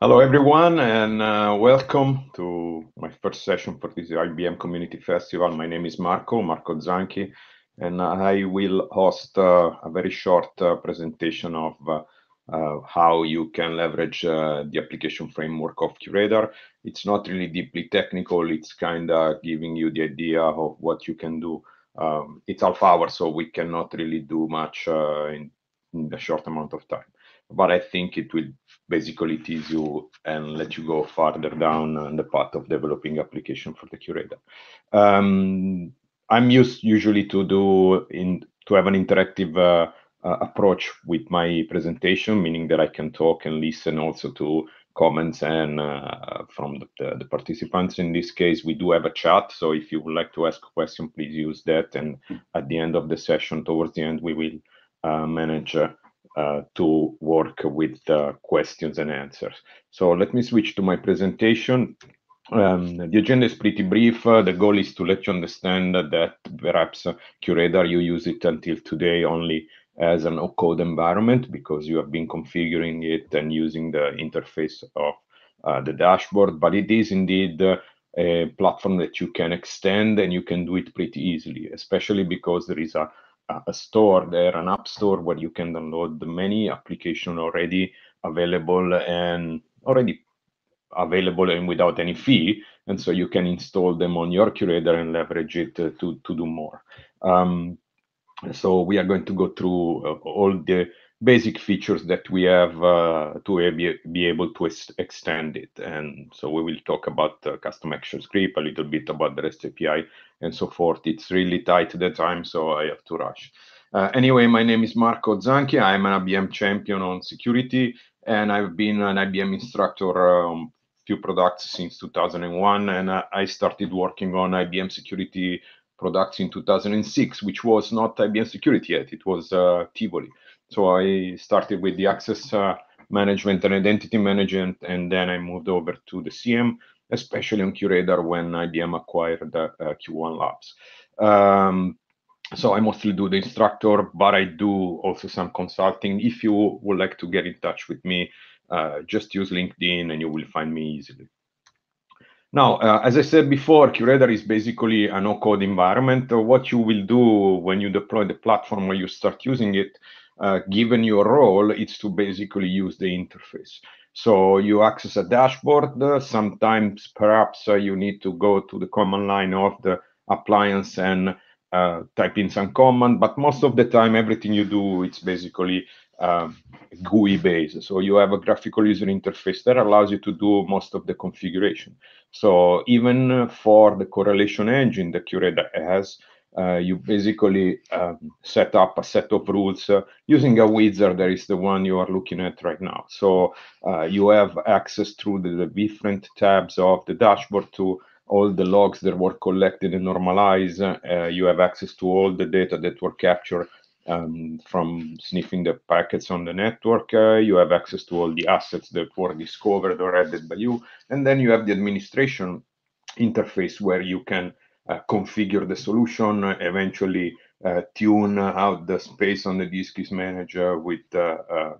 Hello, everyone, and uh, welcome to my first session for this IBM Community Festival. My name is Marco, Marco Zanchi and I will host uh, a very short uh, presentation of uh, how you can leverage the application framework of Curator. It's not really deeply technical. It's kind of giving you the idea of what you can do. Um, it's half hour, so we cannot really do much in, in the short amount of time but I think it will basically tease you and let you go farther down the path of developing application for the curator. Um, I'm used usually to do in to have an interactive uh, uh, approach with my presentation, meaning that I can talk and listen also to comments and uh, from the, the, the, participants. In this case, we do have a chat, so if you would like to ask a question, please use that. And at the end of the session, towards the end, we will uh, manage. Uh, uh, to work with questions and answers. So let me switch to my presentation. Um, the agenda is pretty brief. Uh, the goal is to let you understand that perhaps uh, Curator, you use it until today only as an O-code environment because you have been configuring it and using the interface of uh, the dashboard, but it is indeed uh, a platform that you can extend and you can do it pretty easily, especially because there is a, a store there, an app store where you can download many application already available and already available and without any fee. And so you can install them on your curator and leverage it uh, to, to do more. Um, so we are going to go through uh, all the basic features that we have uh, to be, be able to extend it. And so we will talk about uh, custom action script, a little bit about the REST API and so forth. It's really tight the time, so I have to rush. Uh, anyway, my name is Marco Zanchi. I'm an IBM champion on security, and I've been an IBM instructor um, few products since 2001, and I started working on IBM security products in 2006, which was not IBM security yet. It was uh, Tivoli. So I started with the access uh, management and identity management, and then I moved over to the CM, especially on QRadar when IBM acquired uh, uh Q1 Labs. Um, so I mostly do the instructor, but I do also some consulting. If you would like to get in touch with me, uh, just use LinkedIn and you will find me easily. Now, uh, as I said before, Curator is basically a no-code environment. Uh, what you will do when you deploy the platform or you start using it, uh, given your role, it's to basically use the interface. So you access a dashboard. Uh, sometimes, perhaps, you need to go to the command line of the appliance and type in some command. But most of the time, everything you do, it's basically um, GUI base, So you have a graphical user interface that allows you to do most of the configuration. So even for the correlation engine that Cureda has, uh, you basically um, set up a set of rules uh, using a wizard that is the one you are looking at right now. So uh, you have access through the, the, different tabs of the dashboard to all the logs that were collected and normalized. Uh, you have access to all the data that were captured um, from sniffing the packets on the network. Uh, you have access to all the assets that were discovered or added by you. And then you have the administration interface where you can uh, configure the solution, eventually uh, tune out the space on the disk manager uh, with uh, um,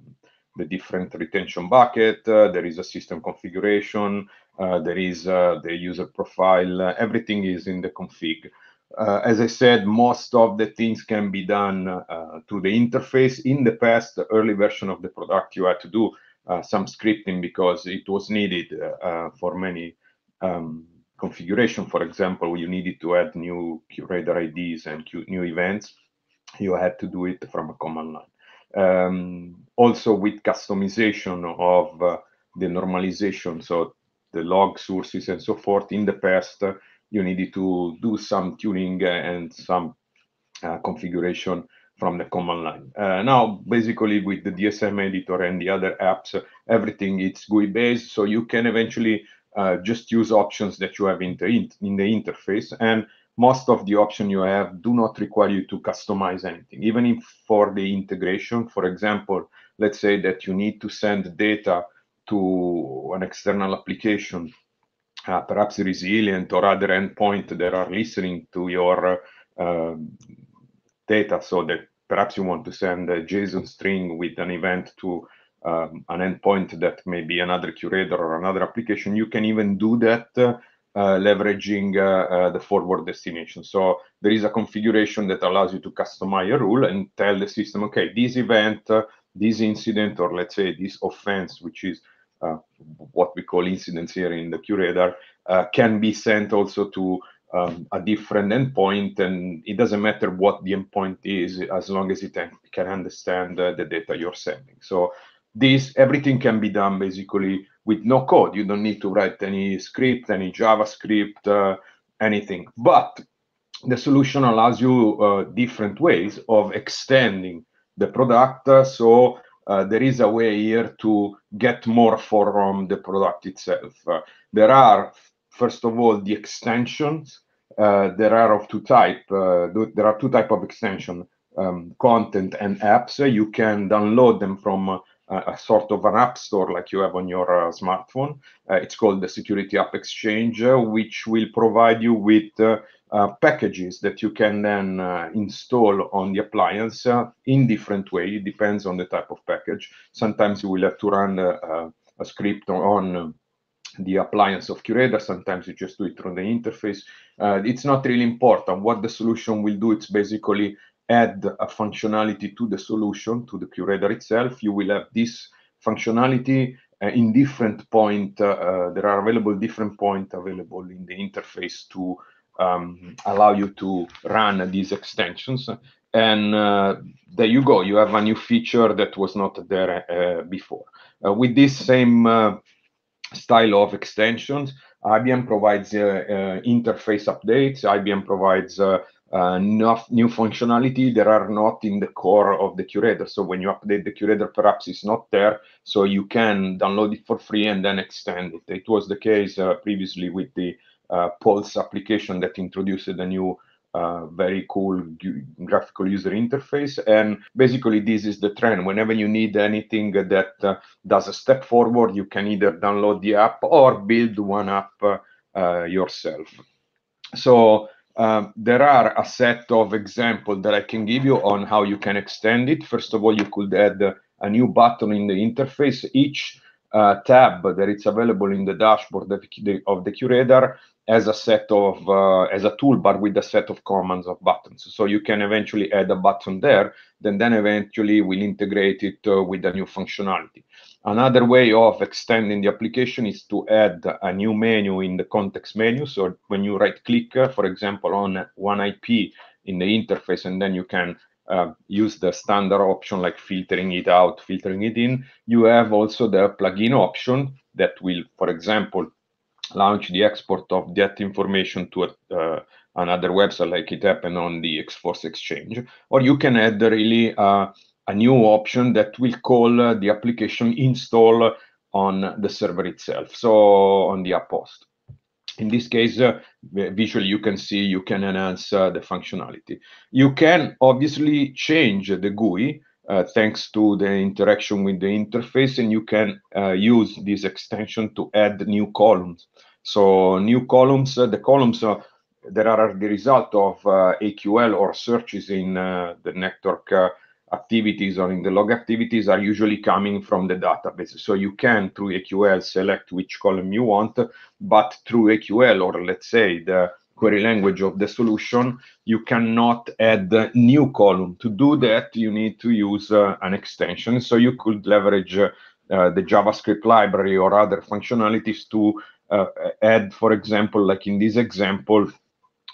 the different retention bucket. Uh, there is a system configuration. there is the user profile. everything is in the config. Uh, as I said, most of the things can be done uh, through the interface. In the past, the early version of the product, you had to do uh, some scripting because it was needed uh, uh, for many um, configuration. For example, you needed to add new curator IDs and new events. You had to do it from a command line. Um, also with customization of uh, the normalization, so the log sources and so forth. In the past, you needed to do some tuning and some uh, configuration from the command line. Uh, now, basically with the DSM editor and the other apps, everything is GUI based, so you can eventually uh, just use options that you have in the, in the interface. And most of the options you have do not require you to customize anything, even if for the integration, for example, let's say that you need to send data to an external application uh, perhaps resilient or other endpoint that are listening to your uh, data so that perhaps you want to send a JSON string with an event to um, an endpoint that may be another curator or another application, you can even do that uh, leveraging uh, uh, the forward destination. So there is a configuration that allows you to customize a rule and tell the system, okay, this event, uh, this incident, or let's say this offense, which is uh, what we call incidents here in the curator uh, can be sent also to um, a different endpoint, and it doesn't matter what the endpoint is as long as it can understand uh, the data you're sending. So this everything can be done basically with no code. You don't need to write any script, any JavaScript, uh, anything. But the solution allows you uh, different ways of extending the product. Uh, so uh, there is a way here to get more from the product itself. Uh, there are, first of all, the extensions. Uh, there are of two type. Uh, there are two type of extension: um, content and apps. Uh, you can download them from uh, a sort of an app store like you have on your smartphone. it's called the Security App Exchange, which will provide you with uh, packages that you can then uh, install on the appliance uh, in different way. It depends on the type of package. Sometimes you will have to run a, a script on um, the appliance of Curator. Sometimes you just do it through the interface. Uh, it's not really important. What the solution will do, it's basically add a functionality to the solution, to the Curator itself. You will have this functionality uh, in different point. Uh, there are available different point available in the interface to um, allow you to run these extensions. And uh, there you go. You have a new feature that was not there uh, before. Uh, with this same uh, style of extensions, IBM provides uh, uh, interface updates. IBM provides new functionality that are not in the core of the curator. So when you update the curator, perhaps it's not there. So you can download it for free and then extend it. It was the case previously with the uh, Pulse application that introduced a new uh, very cool graphical user interface. And basically, this is the trend. Whenever you need anything that uh, does a step forward, you can either download the app or build one app uh, uh, yourself. So um, there are a set of examples that I can give you on how you can extend it. First of all, you could add a new button in the interface. Each uh, tab that it's available in the dashboard of the, of the curator as a set of uh, as a toolbar with a set of commands of buttons so you can eventually add a button there then then eventually we'll integrate it uh, with a new functionality another way of extending the application is to add a new menu in the context menu so when you right click uh, for example on one ip in the interface and then you can uh, use the standard option like filtering it out, filtering it in, you have also the plugin option that will, for example, launch the export of that information to a, uh, another website like it happened on the Xforce Exchange. Or you can add really uh, a new option that will call uh, the application install on the server itself, so on the app host in this case, uh, visually you can see you can enhance uh, the functionality. You can obviously change the GUI uh, thanks to the interaction with the interface, and you can uh, use this extension to add new columns. So new columns, uh, the columns uh, that are the result of uh, AQL or searches in the network activities or in the log activities are usually coming from the database. So you can, through AQL, select which column you want, but through AQL, or let's say the query language of the solution, you cannot add a new column. To do that, you need to use uh, an extension. So you could leverage uh, uh, the JavaScript library or other functionalities to uh, add, for example, like in this example,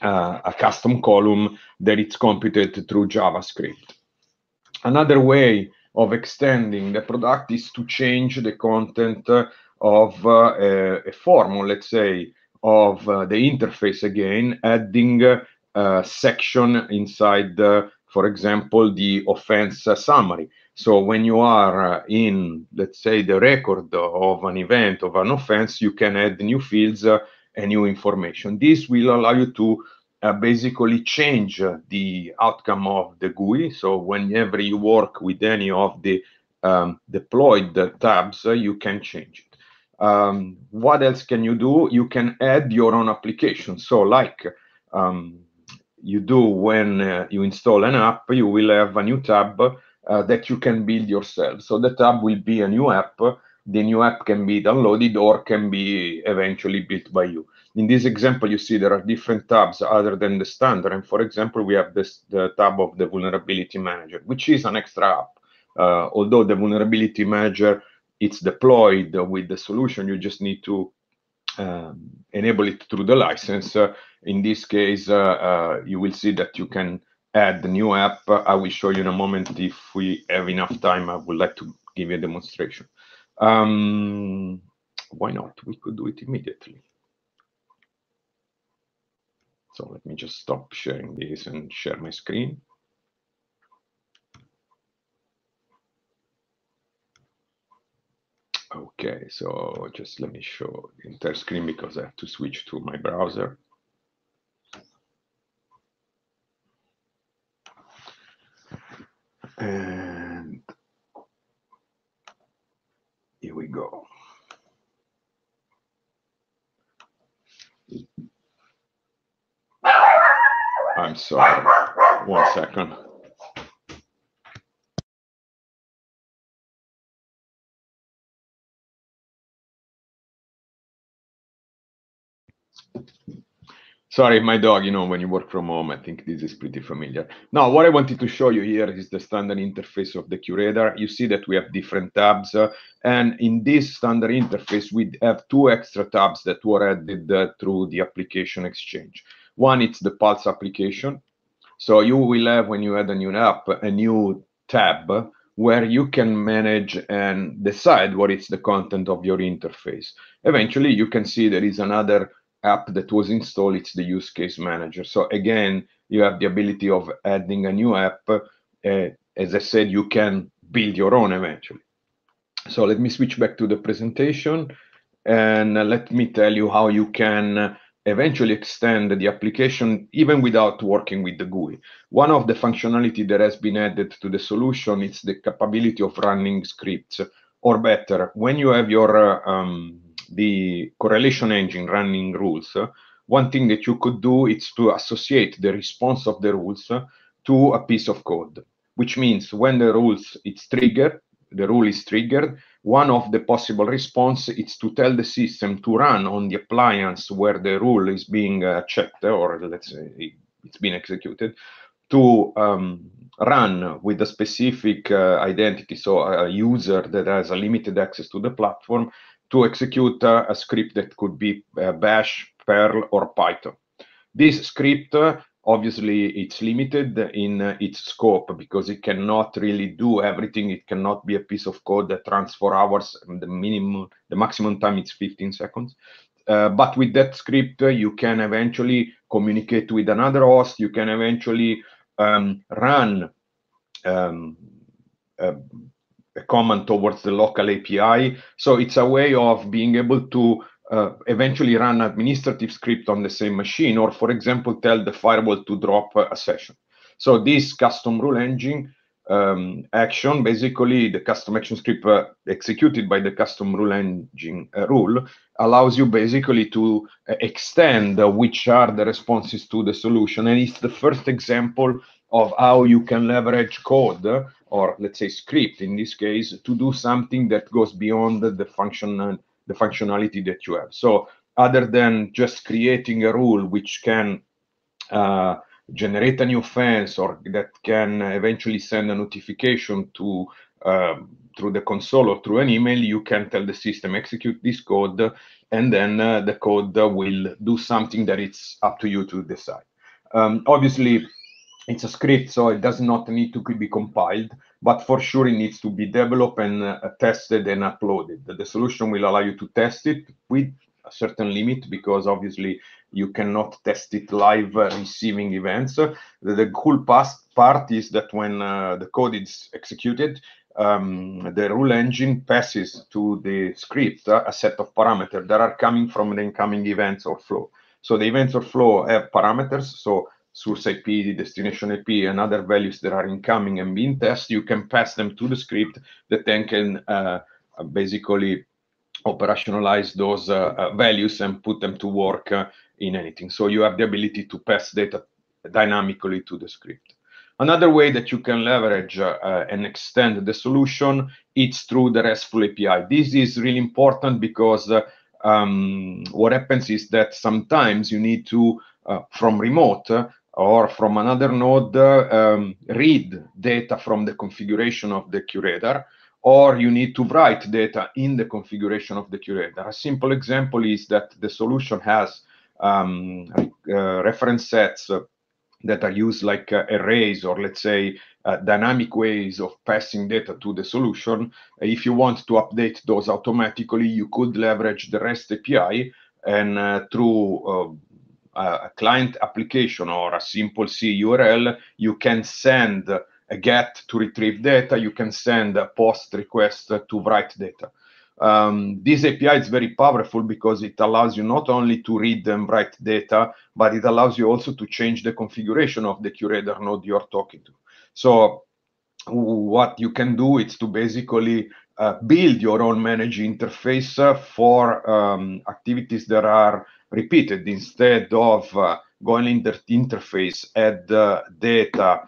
uh, a custom column that it's computed through JavaScript another way of extending the product is to change the content of uh, a, a form, let's say, of uh, the interface again, adding uh, a section inside, uh, for example, the offense summary. So when you are uh, in, let's say, the record of an event, of an offense, you can add new fields and new information. This will allow you to uh, basically change the outcome of the GUI. So whenever you work with any of the um, deployed tabs, uh, you can change it. Um, what else can you do? You can add your own application. So like um, you do when uh, you install an app, you will have a new tab uh, that you can build yourself. So the tab will be a new app. The new app can be downloaded or can be eventually built by you. In this example, you see there are different tabs other than the standard. And for example, we have this, the tab of the vulnerability manager, which is an extra app. Uh, although the vulnerability manager, it's deployed with the solution, you just need to um, enable it through the license. Uh, in this case, uh, uh you will see that you can add the new app. I will show you in a moment if we have enough time. I would like to give you a demonstration. Um, why not? We could do it immediately. So let me just stop sharing this and share my screen. Okay, so just let me show entire screen because I have to switch to my browser. And here we go. I'm sorry. One second. Sorry, my dog, you know, when you work from home, I think this is pretty familiar. Now, what I wanted to show you here is the standard interface of the curator. You see that we have different tabs. Uh, and in this standard interface, we have two extra tabs that were added uh, through the application exchange. One, it's the Pulse application. So you will have, when you add a new app, a new tab where you can manage and decide what is the content of your interface. Eventually, you can see there is another app that was installed. It's the use case manager. So again, you have the ability of adding a new app. Uh, as I said, you can build your own eventually. So let me switch back to the presentation and let me tell you how you can eventually extend the application even without working with the GUI. One of the functionality that has been added to the solution is the capability of running scripts, or better, when you have your uh, um, the correlation engine running rules, uh, one thing that you could do is to associate the response of the rules uh, to a piece of code, which means when the rules it's triggered, the rule is triggered, one of the possible response is to tell the system to run on the appliance where the rule is being uh, checked, or let's say it's been executed, to um, run with a specific uh, identity, so a user that has a limited access to the platform, to execute uh, a script that could be uh, Bash, Perl, or Python. This script uh, obviously it's limited in uh, its scope because it cannot really do everything it cannot be a piece of code that runs for hours the minimum the maximum time it's 15 seconds uh, but with that script uh, you can eventually communicate with another host you can eventually um, run um, a, a command towards the local api so it's a way of being able to uh, eventually run administrative script on the same machine, or for example, tell the firewall to drop uh, a session. So this custom rule engine um, action, basically the custom action script uh, executed by the custom rule engine uh, rule allows you basically to uh, extend uh, which are the responses to the solution. And it's the first example of how you can leverage code or let's say script in this case to do something that goes beyond the function the functionality that you have. So other than just creating a rule which can uh, generate a new fence or that can eventually send a notification to um, through the console or through an email, you can tell the system execute this code, and then uh, the code will do something that it's up to you to decide. Um, obviously, it's a script, so it does not need to be compiled but for sure it needs to be developed and uh, tested and uploaded. The, solution will allow you to test it with a certain limit because obviously you cannot test it live uh, receiving events. Uh, the, the cool part is that when uh, the code is executed, um, the rule engine passes to the script uh, a set of parameters that are coming from the incoming events or flow. So the events or flow have parameters. So source IP, the destination IP, and other values that are incoming and being tested, you can pass them to the script that then can uh, basically operationalize those uh, uh, values and put them to work uh, in anything. So you have the ability to pass data dynamically to the script. Another way that you can leverage uh, and extend the solution is through the RESTful API. This is really important because uh, um, what happens is that sometimes you need to uh, from remote uh, or from another node um, read data from the configuration of the curator, or you need to write data in the configuration of the curator. A simple example is that the solution has um, uh, reference sets that are used like uh, arrays or let's say uh, dynamic ways of passing data to the solution. If you want to update those automatically, you could leverage the REST API and uh, through uh, a client application or a simple C URL, you can send a uh, get to retrieve data, you can send a post request to write data. Um, this API is very powerful because it allows you not only to read and write data, but it allows you also to change the configuration of the curator node you're talking to. So what you can do is to basically uh, build your own managed interface uh, for um, activities that are repeated instead of uh, going in the interface add uh, data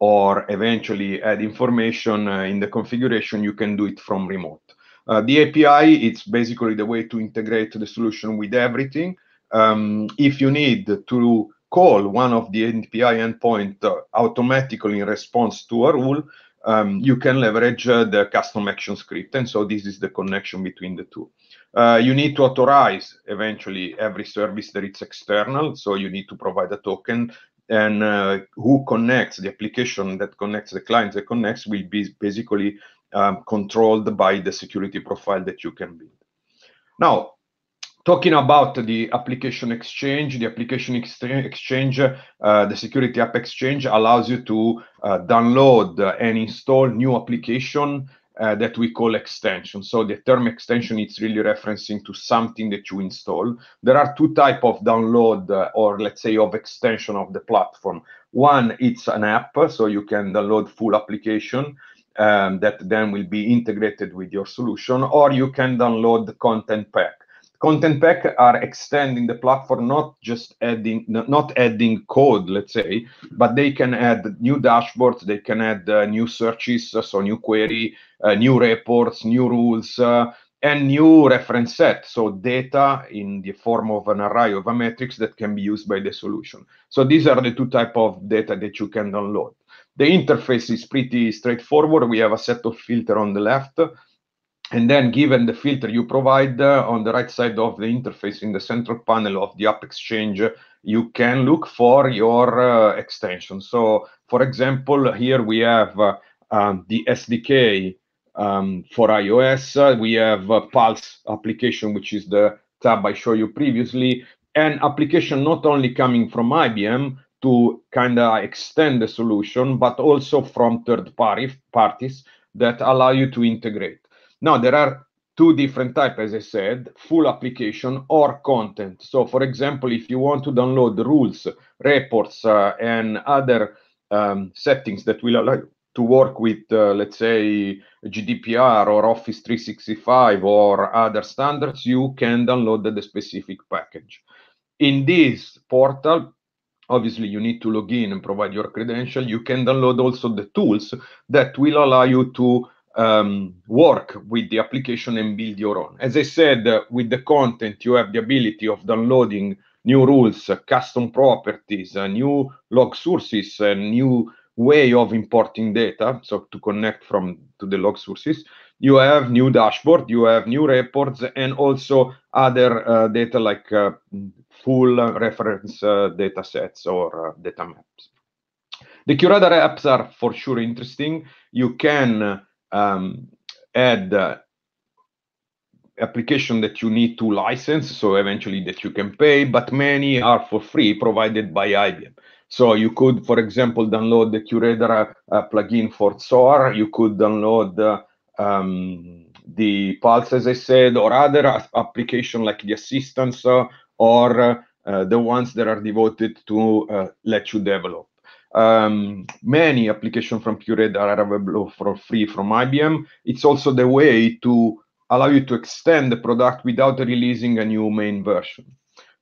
or eventually add information uh, in the configuration you can do it from remote uh, the api it's basically the way to integrate the solution with everything um, if you need to call one of the NPI endpoint uh, automatically in response to a rule, um, you can leverage uh, the custom action script. And so this is the connection between the two. Uh, you need to authorize eventually every service that it's external. So you need to provide a token and uh, who connects the application that connects the client that connects will be basically um, controlled by the security profile that you can build. Now, talking about the application exchange, the application exchange, uh, the security app exchange allows you to uh, download and install new application uh, that we call extension. So the term extension is really referencing to something that you install. There are two type of download uh, or let's say of extension of the platform. One, it's an app, so you can download full application. Um, that then will be integrated with your solution, or you can download the content pack content pack are extending the platform not just adding not adding code let's say but they can add new dashboards they can add uh, new searches uh, so new query uh, new reports new rules uh, and new reference set so data in the form of an array of a matrix that can be used by the solution so these are the two type of data that you can download the interface is pretty straightforward we have a set of filter on the left and then given the filter you provide uh, on the right side of the interface in the central panel of the app exchange, you can look for your uh, extension. So for example, here we have uh, um, the SDK um, for iOS. Uh, we have Pulse application, which is the tab I showed you previously, an application not only coming from IBM to kind of extend the solution, but also from third party parties that allow you to integrate. Now there are two different types, as I said, full application or content. So for example, if you want to download rules, reports, uh, and other um, settings that will allow to work with, uh, let's say, GDPR or Office 365 or other standards, you can download the specific package. In this portal, obviously you need to log in and provide your credential. You can download also the tools that will allow you to um, work with the application and build your own. As I said, uh, with the content, you have the ability of downloading new rules, uh, custom properties, uh, new log sources, a uh, new way of importing data. So to connect from to the log sources, you have new dashboard, you have new reports, and also other uh, data like uh, full reference data sets or data maps. The curator apps are for sure interesting. You can um, add uh, application that you need to license, so eventually that you can pay, but many are for free provided by IBM. So you could, for example, download the Curator uh, plugin for SOAR. You could download uh, um, the Pulse, as I said, or other application like the Assistance uh, or uh, the ones that are devoted to uh, let you develop um, many applications from QRed are available for free from IBM. It's also the way to allow you to extend the product without releasing a new main version.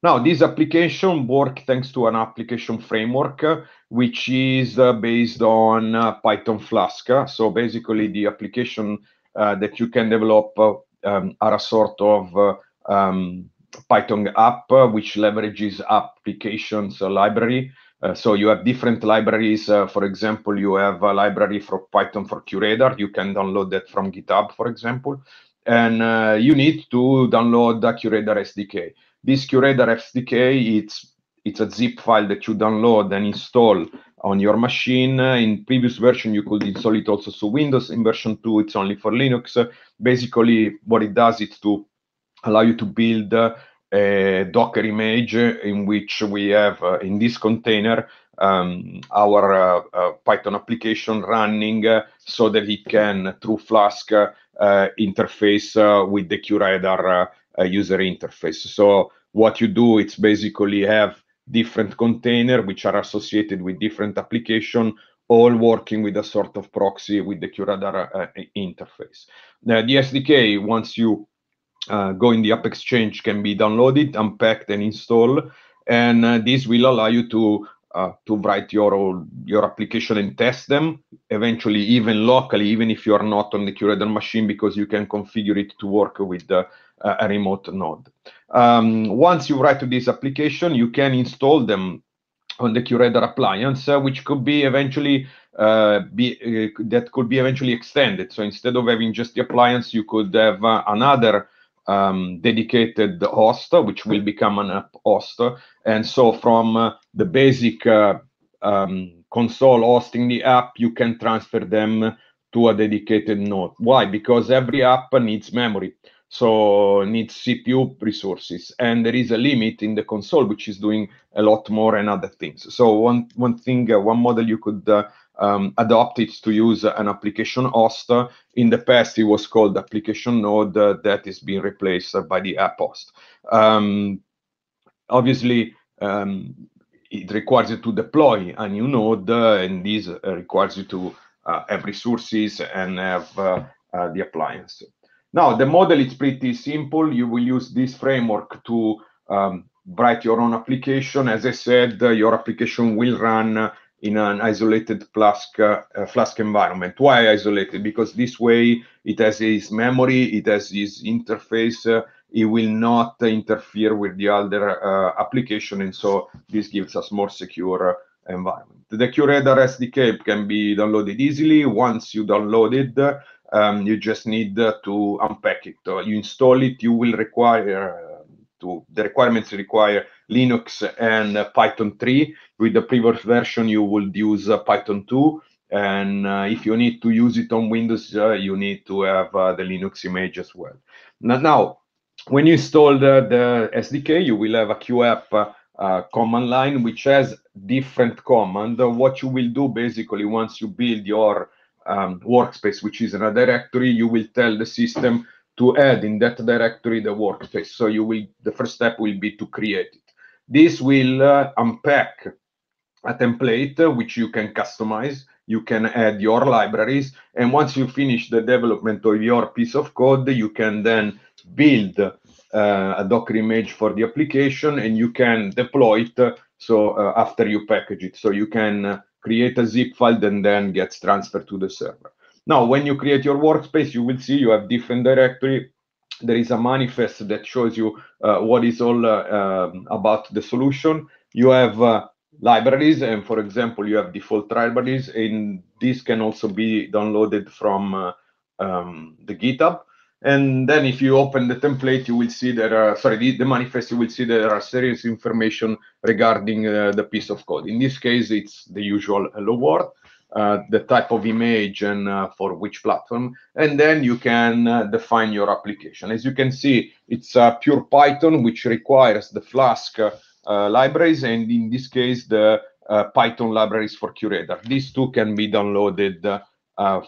Now, this application works thanks to an application framework, which is uh, based on uh, Python Flask. So basically, the application uh, that you can develop uh, um, are a sort of uh, um, Python app, which leverages applications library uh, so you have different libraries. Uh, for example, you have a library for Python for Curator. You can download that from GitHub, for example. And uh, you need to download the Curator SDK. This Curator SDK, it's it's a zip file that you download and install on your machine. Uh, in previous version, you could install it also to Windows. In version 2, it's only for Linux. Uh, basically, what it does is to allow you to build a Docker image in which we have, uh, in this container, um, our uh, uh, Python application running so that it can, through Flask, interface with the QRadar user interface. So what you do, it's basically have different container which are associated with different application all working with a sort of proxy with the QRadar uh, interface. Now, the SDK, once you uh, go in the app exchange can be downloaded unpacked and installed and uh, this will allow you to uh, to write your your application and test them eventually even locally even if you are not on the curator machine because you can configure it to work with uh, a remote node um, once you write to this application you can install them on the curator appliance uh, which could be eventually uh, be uh, that could be eventually extended so instead of having just the appliance you could have uh, another um, dedicated host, which will become an app host. And so from uh, the basic uh, um, console hosting the app, you can transfer them to a dedicated node. Why? Because every app needs memory. So needs CPU resources, and there is a limit in the console, which is doing a lot more and other things. So one one thing, uh, one model you could uh, um, adopted to use an application host. In the past, it was called application node uh, that is being replaced by the app host. Um, obviously, um, it requires you to deploy a new node, uh, and this uh, requires you to have resources and have the appliance. Now, the model is pretty simple. You will use this framework to um, write your own application. As I said, uh, your application will run in an isolated flask, uh, flask environment. Why isolated? Because this way it has its memory, it has its interface, uh, it will not interfere with the other uh, application, and so this gives us more secure uh, environment. The QRadar SDK can be downloaded easily. Once you download it, um, you just need to unpack it. you install it, you will require uh, to, the requirements require Linux and uh, Python 3. With the previous version, you would use uh, Python 2. And uh, if you need to use it on Windows, you need to have the Linux image as well. Now, when you install the, the SDK, you will have a QF uh, command line, which has different command. What you will do basically once you build your um, workspace, which is in a directory, you will tell the system to add in that directory the workspace. So you will the first step will be to create it. This will uh, unpack a template uh, which you can customize. You can add your libraries. And once you finish the development of your piece of code, you can then build uh, a Docker image for the application and you can deploy it. Uh, so uh, after you package it, so you can uh, create a zip file and then gets transferred to the server. Now, when you create your workspace, you will see you have different directory there is a manifest that shows you uh, what is all uh, um, about the solution. You have uh, libraries and for example you have default libraries and this can also be downloaded from uh, um, the github and then if you open the template you will see there are sorry the, the manifest you will see there are serious information regarding uh, the piece of code in this case it's the usual hello world uh, the type of image and uh, for which platform. And then you can uh, define your application. As you can see, it's pure Python, which requires the Flask libraries, and in this case, the Python libraries for Curator. These two can be downloaded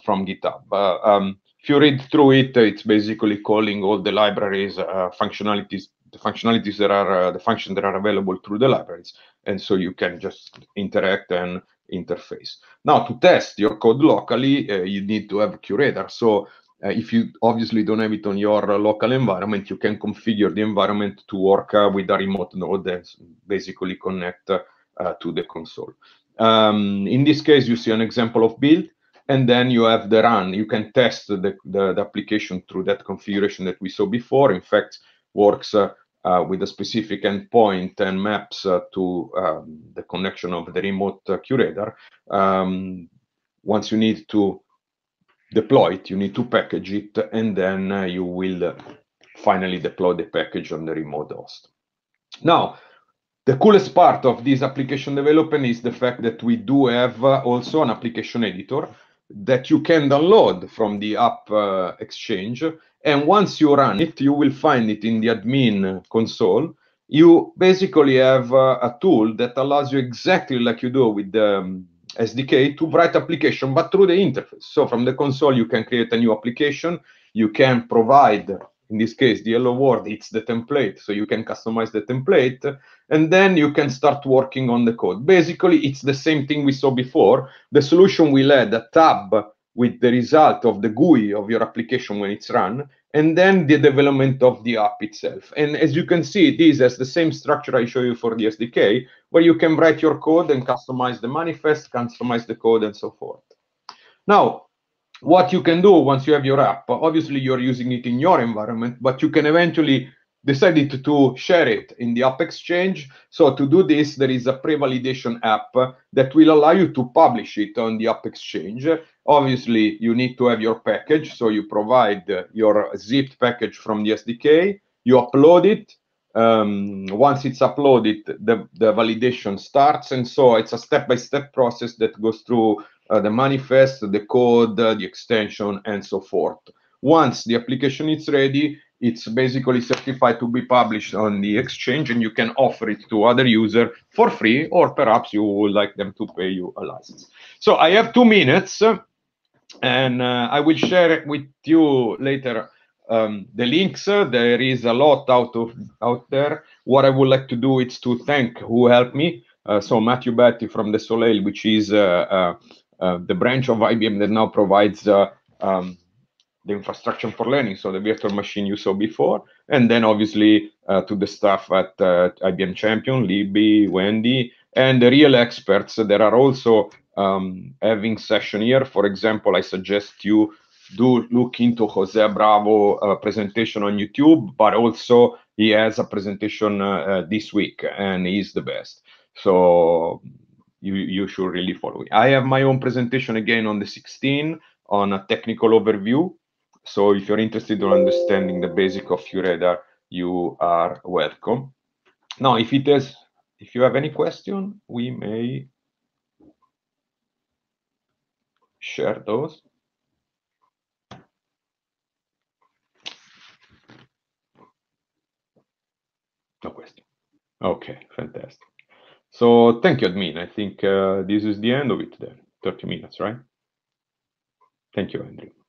from GitHub. Um, if you read through it, it's basically calling all the libraries functionalities the functionalities that are uh, the functions that are available through the libraries and so you can just interact and interface. Now, to test your code locally, uh, you need to have curator. So uh, if you obviously don't have it on your uh, local environment, you can configure the environment to work uh, with a remote node and basically connect uh, uh, to the console. Um, in this case, you see an example of build, and then you have the run. You can test the, the, the application through that configuration that we saw before. In fact, works uh, with a specific endpoint and maps uh, to um, the connection of the remote uh, curator. Um, once you need to deploy it, you need to package it, and then uh, you will uh, finally deploy the package on the remote host. Now, the coolest part of this application development is the fact that we do have uh, also an application editor that you can download from the app uh, exchange. And once you run it, you will find it in the admin console. You basically have uh, a tool that allows you exactly like you do with the um, SDK to write application, but through the interface. So from the console, you can create a new application. You can provide, in this case, the hello world, it's the template. So you can customize the template and then you can start working on the code. Basically, it's the same thing we saw before. The solution will add a tab with the result of the GUI of your application when it's run, and then the development of the app itself. And as you can see, this has the same structure I show you for the SDK, where you can write your code and customize the manifest, customize the code, and so forth. Now, what you can do once you have your app, obviously you're using it in your environment, but you can eventually decided to share it in the app exchange. So to do this, there is a pre-validation app that will allow you to publish it on the app exchange. Obviously, you need to have your package. So you provide your zipped package from the SDK, you upload it. Um, once it's uploaded, the, the validation starts. And so it's a step-by-step process that goes through uh, the manifest, the code, uh, the extension, and so forth. Once the application is ready, it's basically certified to be published on the exchange and you can offer it to other user for free or perhaps you would like them to pay you a license so i have two minutes and uh, i will share with you later um, the links uh, there is a lot out of out there what i would like to do is to thank who helped me uh, so matthew batty from the soleil which is uh, uh, uh, the branch of ibm that now provides um, the infrastructure for learning, so the virtual machine you saw before, and then obviously uh, to the staff at uh, IBM Champion, Libby, Wendy, and the real experts that are also um, having session here. For example, I suggest you do look into Jose Bravo uh, presentation on YouTube, but also he has a presentation uh, uh, this week, and he's the best. So you you should really follow it. I have my own presentation again on the 16 on a technical overview so if you're interested in understanding the basic of your radar, you are welcome. Now, if it is, if you have any question, we may share those. No question. Okay, fantastic. So thank you, admin. I think uh, this is the end of it then, 30 minutes, right? Thank you, Andrew.